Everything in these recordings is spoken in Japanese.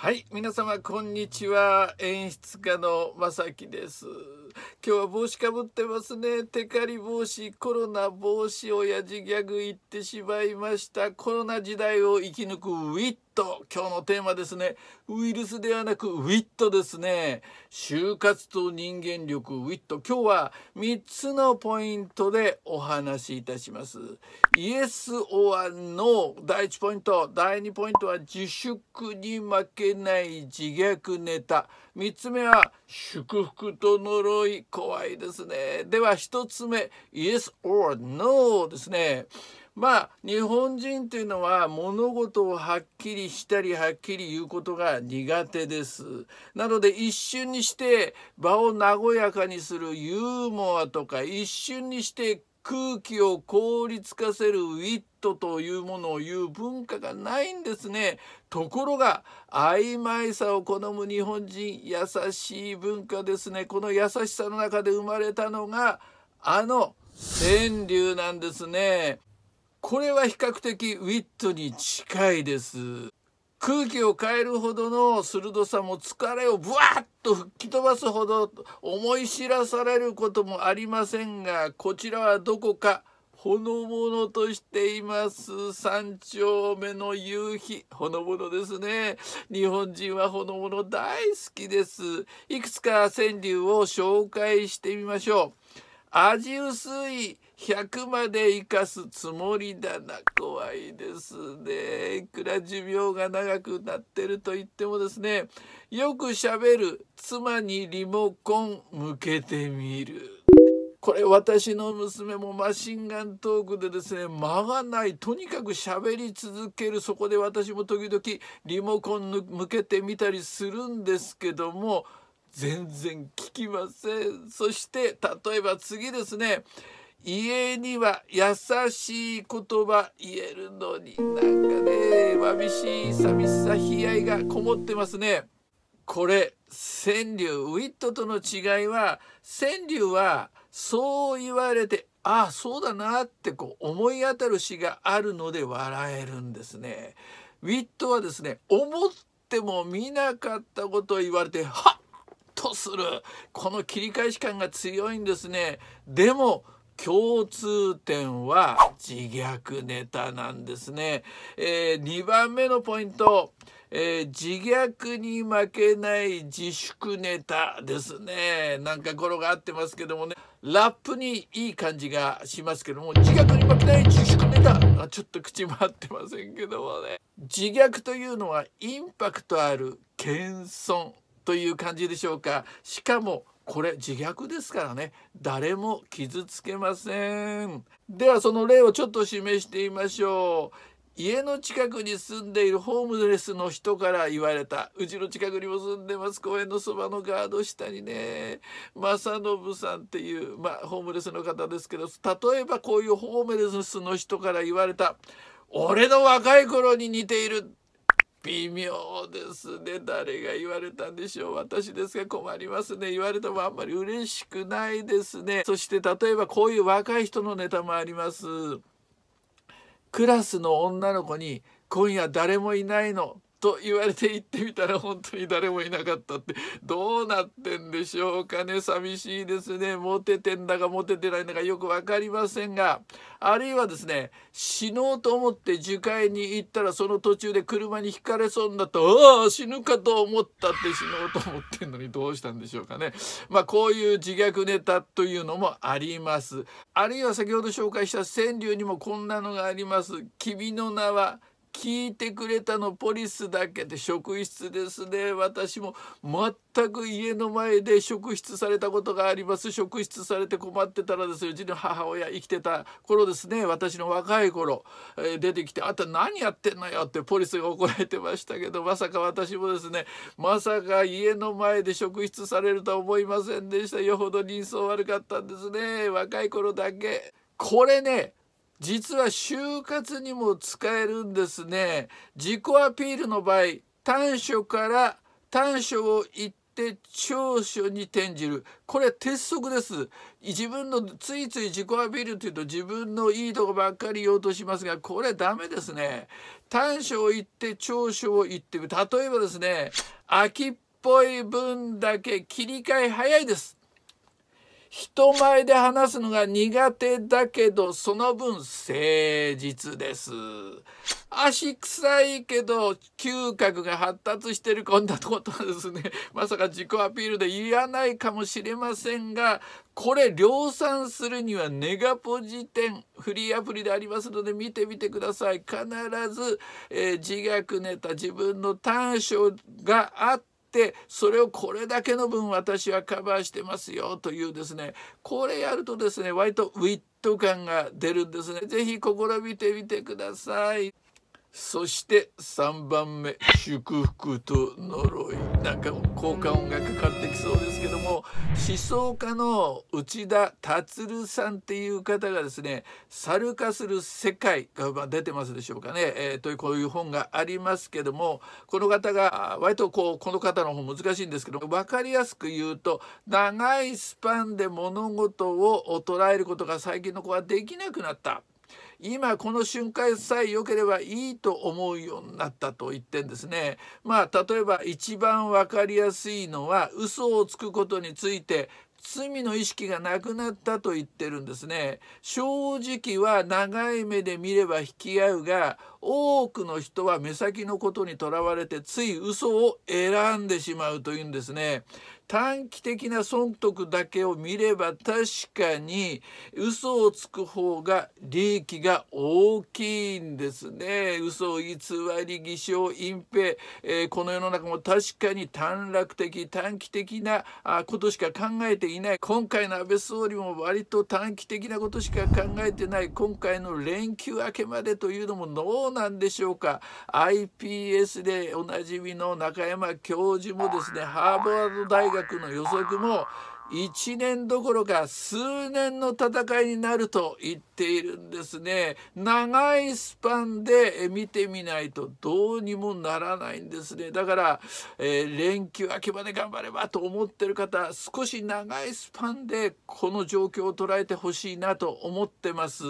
はい、皆様こんにちは。演出家のまさきです。今日は帽子かぶってますね。テカリ帽子、コロナ防止、親父ギャグ言ってしまいました。コロナ時代を生き抜くウィット今日のテーマですねウイルスではなくウィットですね就活と人間力ウィット今日は3つのポイントでお話しいたしますイエスオア・ノ o 第1ポイント第2ポイントは自粛に負けない自虐ネタ3つ目は祝福と呪い怖いですねでは1つ目イエス or No ですねまあ日本人というのは物事をはっきりしたりはっきり言うことが苦手です。なので一瞬にして場を和やかにするユーモアとか一瞬にして空気を凍りつかせるウィットというものを言う文化がないんですね。ところが曖昧さを好む日本人優しい文化ですね。この優しさの中で生まれたのがあの川柳なんですね。これは比較的ウィットに近いです空気を変えるほどの鋭さも疲れをぶわっと吹き飛ばすほど思い知らされることもありませんがこちらはどこかほのぼのとしています三丁目の夕日ほのぼのですね日本人はほのぼの大好きですいくつか川柳を紹介してみましょう味薄い100まで生かすつもりだな怖いですねいくら寿命が長くなってると言ってもですねよくしゃべる妻にリモコン向けてみる。これ私の娘もマシンガントークでですね間がないとにかく喋り続けるそこで私も時々リモコン向けてみたりするんですけども全然聞きませんそして例えば次ですね家には優しい言葉言えるのになんかねわしい寂しさ悲哀がこもってますねこれ川柳ウィットとの違いは川柳はそう言われてああそうだなってこう思い当たる詩があるので笑えるんですねウィットはですね思っても見なかったことを言われてはっとするこの切り返し感が強いんですねでも共通点は自虐ネタなんですね、えー、2番目のポイントえー、自虐に負けない自粛ネタですねなんか語呂が合ってますけどもねラップにいい感じがしますけども自虐に負けない自粛ネタあちょっと口回ってませんけどもね自虐というのはインパクトある謙遜という感じでしょうかしかもこれ自虐ですからね誰も傷つけませんではその例をちょっと示してみましょう家の近くに住んでいるホームレスの人から言われたうちの近くにも住んでます公園のそばのガード下にね正信さんっていう、まあ、ホームレスの方ですけど例えばこういうホームレスの人から言われた「俺の若い頃に似ている」微妙ですね誰が言われたんでしょう私ですが困りますね言われてもあんまり嬉しくないですねそして例えばこういう若い人のネタもありますクラスの女の子に「今夜誰もいないの」と言われて行ってみたら本当に誰もいなかったってどうなってんでしょうかね寂しいですねモテてんだかモテてないんだかよく分かりませんがあるいはですね死のうと思って樹海に行ったらその途中で車にひかれそうになったああ死ぬかと思ったって死のうと思ってんのにどうしたんでしょうかねまあこういう自虐ネタというのもありますあるいは先ほど紹介した川柳にもこんなのがあります君の名は聞いてくれたのポリスだけで職質ですね私も全く家の前で職質されたことがあります職質されて困ってたらですようちの母親生きてた頃ですね私の若い頃、えー、出てきて「あんた何やってんのよ」ってポリスが怒られてましたけどまさか私もですねまさか家の前で職質されるとは思いませんでしたよほど人相悪かったんですね若い頃だけ。これね実は就活にも使えるんですね自己アピールの場合短所から短所を言って長所に転じるこれは鉄則です自分のついつい自己アピールというと自分のいいとこばっかり言おうとしますがこれダメですね短所を言って長所を言って例えばですね秋っぽい分だけ切り替え早いです人前で話すのが苦手だけどその分誠実です足臭いけど嗅覚が発達してるこんなことはですね まさか自己アピールで言わないかもしれませんがこれ量産するにはネガポジンフリーアプリでありますので見てみてください必ず、えー、自虐ネタ自分の短所があってってそれをこれだけの分私はカバーしてますよというですねこれやるとですね割とウィット感が出るんですね。是非試みてみてください。そして3番目祝福と呪いなんか効果音がかかってきそうですけども思想家の内田達さんっていう方がですね「猿化する世界」が出てますでしょうかね、えー、というこういう本がありますけどもこの方が割とこうこの方の本難しいんですけど分かりやすく言うと長いスパンで物事を捉えることが最近の子はできなくなった。今この瞬間さえ良ければいいと思うようになったと言ってんですね。まあ例えば一番分かりやすいのは嘘をつくことについて罪の意識がなくなったと言ってるんですね。正直は長い目で見れば引き合うが多くの人は目先のことにとらわれてつい嘘を選んでしまうというんですね。短期的な損得だけを見れば確かに嘘をつく方が利益が大きいんですね嘘を偽り偽証隠蔽、えー、この世の中も確かに短絡的短期的なことしか考えていない今回の安倍総理も割と短期的なことしか考えてない今回の連休明けまでというのもどうなんでしょうか iPS でおなじみの中山教授もですねハーバード大学学の予測も1年どころか数年の戦いになると言っているんですね長いスパンで見てみないとどうにもならないんですねだから、えー、連休明けまで頑張ればと思ってる方少し長いスパンでこの状況を捉えてほしいなと思ってます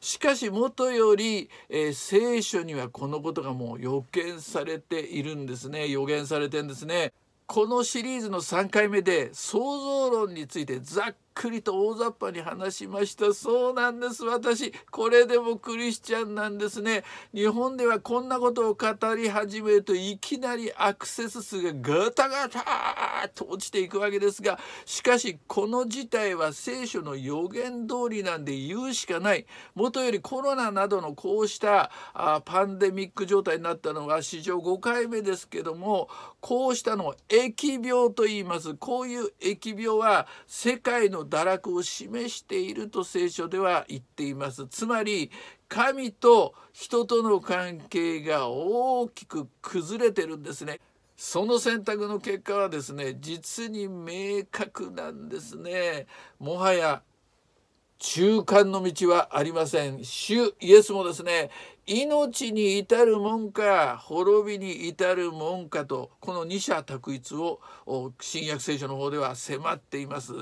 しかしもとより、えー、聖書にはこのことがもう予見されているんですね予言されてんですねこのシリーズの3回目で創造論についてざっくりと大雑把に話しましたそうなんです私これでもクリスチャンなんですね日本ではこんなことを語り始めるといきなりアクセス数がガタガタと落ちていくわけですがしかしこの事態は聖書の予言通りなんで言うしかないもとよりコロナなどのこうしたあパンデミック状態になったのは史上5回目ですけどもこうしたのを疫病と言いますこういう疫病は世界の堕落を示していると聖書では言っていますつまり神と人との関係が大きく崩れてるんですねその選択の結果はですね実に明確なんですねもはや中間の道はありません主イエスもですね命に至るもんか滅びに至るもんかとこの二者択一を新約聖書の方では迫っています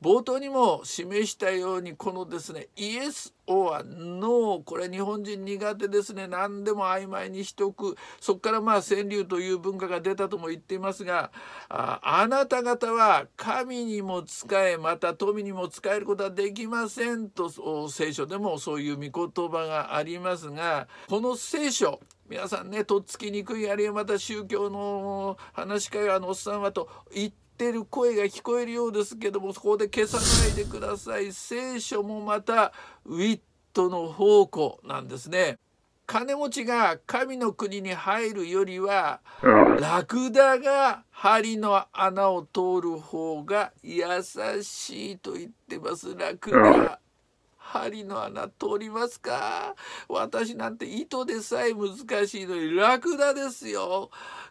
冒頭にも示したようにこのですねイエス・オア・ノーこれ日本人苦手ですね何でも曖昧にしておくそこからまあ川柳という文化が出たとも言っていますがああなた方は神にも仕えまた富にも使えることはできませんと聖書でもそういう見言葉がありますがこの聖書皆さんねとっつきにくいあるいはまた宗教の話し会あのおっさんはと言ってってる声が聞こえるようですけどもそこで消さないでください聖書もまたウィットの宝庫なんですね金持ちが神の国に入るよりはラクダが針の穴を通る方が優しいと言ってますラクダ針の穴通りますか私なんて糸でさえ難しいのにラクダですよ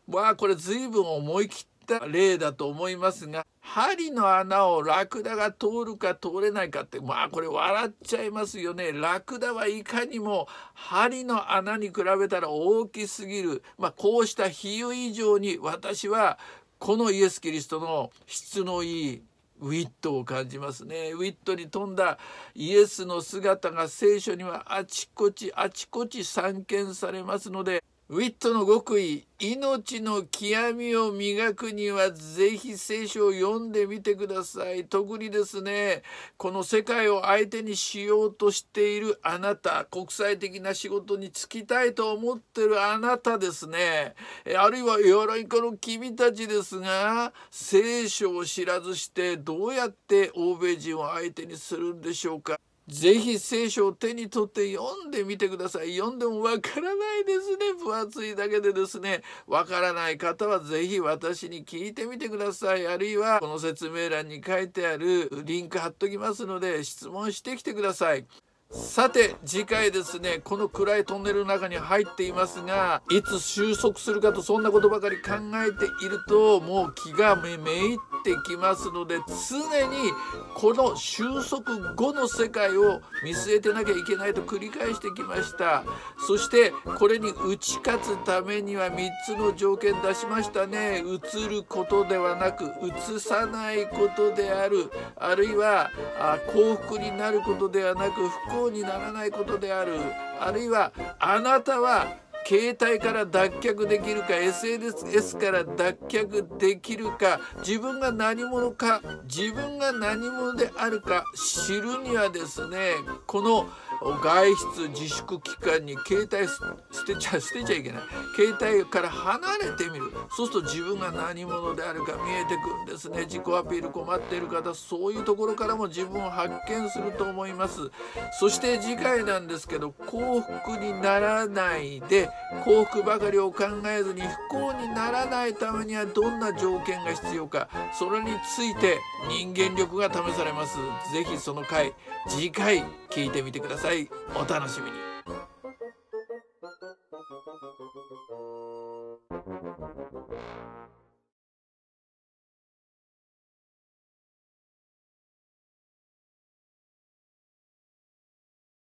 まあこれ随分思い切ってった例だと思いますが針の穴をラクダが通るか通れないかってまあこれ笑っちゃいますよねラクダはいかにも針の穴に比べたら大きすぎる、まあ、こうした比喩以上に私はこのイエス・キリストの質のいいウィットを感じますねウィットに富んだイエスの姿が聖書にはあちこちあちこち散見されますのでウィットの極意命の極みを磨くにはぜひ聖書を読んでみてください特にですねこの世界を相手にしようとしているあなた国際的な仕事に就きたいと思ってるあなたですねあるいはヨーロッパの君たちですが聖書を知らずしてどうやって欧米人を相手にするんでしょうかぜひ聖書を手に取って読んでみてください。読んでもわからないですね。分厚いだけでですね。わからない方はぜひ私に聞いてみてください。あるいはこの説明欄に書いてあるリンク貼っときますので質問してきてください。さて次回ですねこの暗いトンネルの中に入っていますがいつ収束するかとそんなことばかり考えているともう気がめいっってきますので常にこの収束後の世界を見据えてなきゃいけないと繰り返してきましたそしてこれに打ち勝つためには3つの条件出しましたね映ることではなく移さないことであるあるいはあ幸福になることではなく不幸にならないことであるあるいはあなたは携帯から脱却できるか SNS から脱却できるか自分が何者か自分が何者であるか知るにはですねこの「外出自粛期間に携帯捨てちゃ捨てちゃいけない携帯から離れてみるそうすると自分が何者であるか見えてくるんですね自己アピール困っている方そういうところからも自分を発見すると思いますそして次回なんですけど幸福にならないで幸福ばかりを考えずに不幸にならないためにはどんな条件が必要かそれについて人間力が試されます是非その回次回聞いてみてくださいお楽しみに